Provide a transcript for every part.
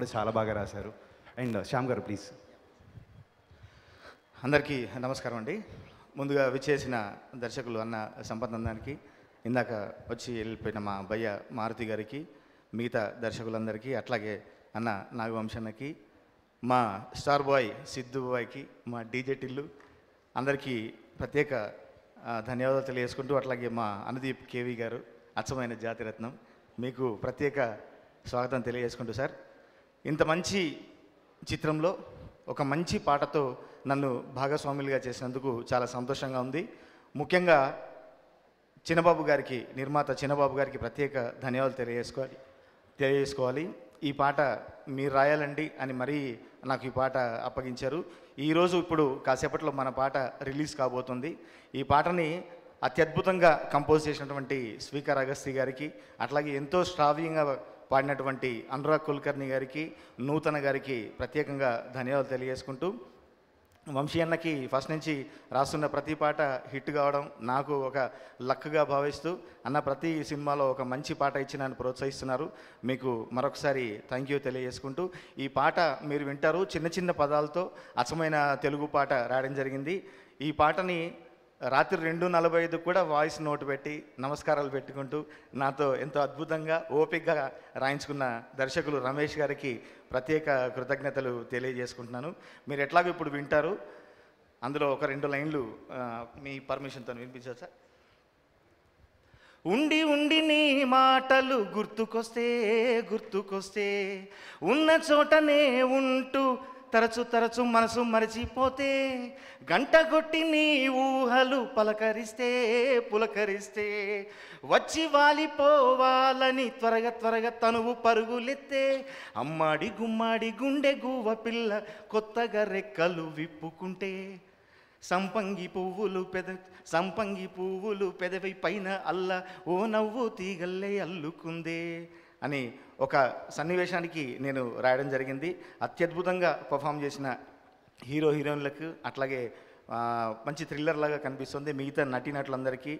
కూడా చాలా బాగా రాశారు అండ్ శ్యామ్ గారు ప్లీజ్ అందరికీ నమస్కారం అండి ముందుగా విచ్చేసిన దర్శకులు అన్న సంపదందానికి ఇందాక వచ్చి వెళ్ళిపోయిన మా భయ్య మారుతి గారికి మిగతా దర్శకులందరికీ అట్లాగే అన్న నాగవంశన్నకి మా స్టార్ బాయ్ సిద్ధు బాయ్కి మా డీజే టిల్లు అందరికీ ప్రత్యేక ధన్యవాదాలు తెలియజేసుకుంటూ అట్లాగే మా అనుదీప్ కేవీ గారు అచ్చమైన జాతిరత్నం మీకు ప్రత్యేక స్వాగతం తెలియజేసుకుంటూ సార్ ఇంత మంచి చిత్రంలో ఒక మంచి పాటతో నన్ను భాగస్వాములుగా చేసినందుకు చాలా సంతోషంగా ఉంది ముఖ్యంగా చిన్నబాబు గారికి నిర్మాత చిన్నబాబు గారికి ప్రత్యేక ధన్యవాదాలు తెలియజేసుకోవాలి తెలియజేసుకోవాలి ఈ పాట మీరు రాయాలండి అని మరీ నాకు ఈ పాట అప్పగించారు ఈరోజు ఇప్పుడు కాసేపట్లో మన పాట రిలీజ్ కాబోతుంది ఈ పాటని అత్యద్భుతంగా కంపోజ్ చేసినటువంటి స్పీకర్ అగస్తి గారికి అట్లాగే ఎంతో శ్రావ్యంగా పాడినటువంటి అనురాగ్ కుల్కర్ణి గారికి నూతన గారికి ప్రత్యేకంగా ధన్యవాదాలు తెలియజేసుకుంటూ వంశీ అన్నకి ఫస్ట్ నుంచి రాస్తున్న ప్రతి పాట హిట్ కావడం నాకు ఒక లక్గా భావిస్తూ అన్న ప్రతి సినిమాలో ఒక మంచి పాట ఇచ్చి నన్ను ప్రోత్సహిస్తున్నారు మీకు మరొకసారి థ్యాంక్ యూ తెలియజేసుకుంటూ ఈ పాట మీరు వింటారు చిన్న చిన్న పదాలతో అసమైన తెలుగు పాట రాయడం జరిగింది ఈ పాటని రాత్రి రెండు నలభై ఐదు కూడా వాయిస్ నోట్ పెట్టి నమస్కారాలు పెట్టుకుంటూ నాతో ఎంతో అద్భుతంగా ఓపికగా రాయించుకున్న దర్శకులు రమేష్ గారికి ప్రత్యేక కృతజ్ఞతలు తెలియజేసుకుంటున్నాను మీరు ఎట్లాగో ఇప్పుడు వింటారు అందులో ఒక రెండు లైన్లు మీ పర్మిషన్తో వినిపించవచ్చా ఉండి ఉండి నీ మాటలు గుర్తుకొస్తే గుర్తుకొస్తే ఉన్న చోటనే ఉంటూ తరచు తరచు మనసు మరచిపోతే గంట కొట్టి నీ ఊహలు పలకరిస్తే పులకరిస్తే వచ్చి వాలిపోవాలని త్వరగా త్వరగా తనువు పరుగులెత్తే అమ్మాడి గుమ్మాడి గుండె గువ్వ పిల్ల కొత్తగా రెక్కలు విప్పుకుంటే సంపంగి పువ్వులు పెద సంపంగి పువ్వులు పెదవి పైన అల్ల ఓ నవ్వు తీగల్లే అల్లుకుందే అని ఒక సన్నివేశానికి నేను రాయడం జరిగింది అత్యద్భుతంగా పర్ఫామ్ చేసిన హీరో హీరోయిన్లకు అట్లాగే మంచి థ్రిల్లర్ లాగా కనిపిస్తుంది మిగతా నటీనటులందరికీ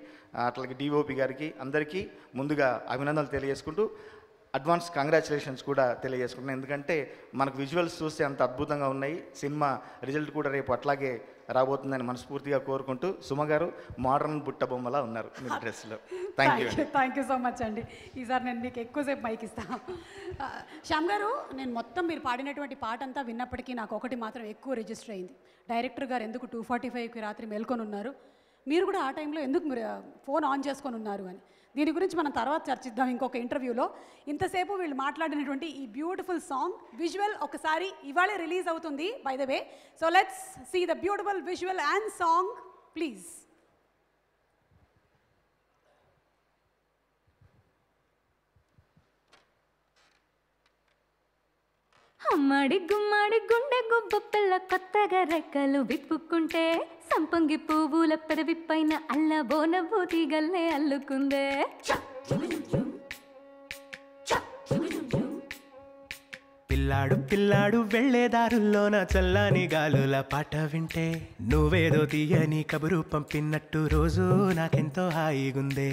అట్లాగే డిఓపి గారికి అందరికీ ముందుగా అభినందనలు తెలియజేసుకుంటూ అడ్వాన్స్ కంగ్రాచులేషన్స్ కూడా తెలియజేసుకుంటున్నాను ఎందుకంటే మనకు విజువల్స్ చూస్తే అంత అద్భుతంగా ఉన్నాయి సినిమా రిజల్ట్ కూడా రేపు అట్లాగే రాబోతుందని మనస్ఫూర్తిగా కోరుకుంటూ సుమ గారు మోడర్న్ బొమ్మలా ఉన్నారు మీ డ్రెస్లో thank you thank you so much అండి ఈసారి నేను మీకు ఎక్కువసేపు మైక్ ఇస్తాను శ్యామ్ గారు నేను మొత్తం మీరు పాడినటువంటి పాట అంతా విన్నప్పటికీ నాకు ఒకటి మాత్రం ఎక్కువ రిజిస్టర్ అయింది డైరెక్టర్ గారు ఎందుకు టూ ఫార్టీ ఫైవ్కి రాత్రి మేల్కొని ఉన్నారు మీరు కూడా ఆ టైంలో ఎందుకు మీరు ఫోన్ ఆన్ చేసుకొని ఉన్నారు అని దీని గురించి మనం తర్వాత చర్చిద్దాం ఇంకొక ఇంటర్వ్యూలో ఇంతసేపు వీళ్ళు మాట్లాడినటువంటి ఈ బ్యూటిఫుల్ సాంగ్ విజువల్ ఒకసారి ఇవాళ రిలీజ్ అవుతుంది by the way so let's see the beautiful visual and song please కమ్మడి గుమ్మాడి గుండె గుబ్బ పిల్ల కొత్తగా రెక్కలు విప్పుకుంటే సంపంగి పువ్వుల పెదవి పైన అల్ల బోన భూతి గల్లే అల్లుకుందే పిల్లాడు పిల్లాడు వెళ్ళేదారుల్లోన చల్లని గాలుల పాట వింటే నువ్వేదో తీయని కబురు పంపినట్టు రోజు నాకెంతో హాయిగుందే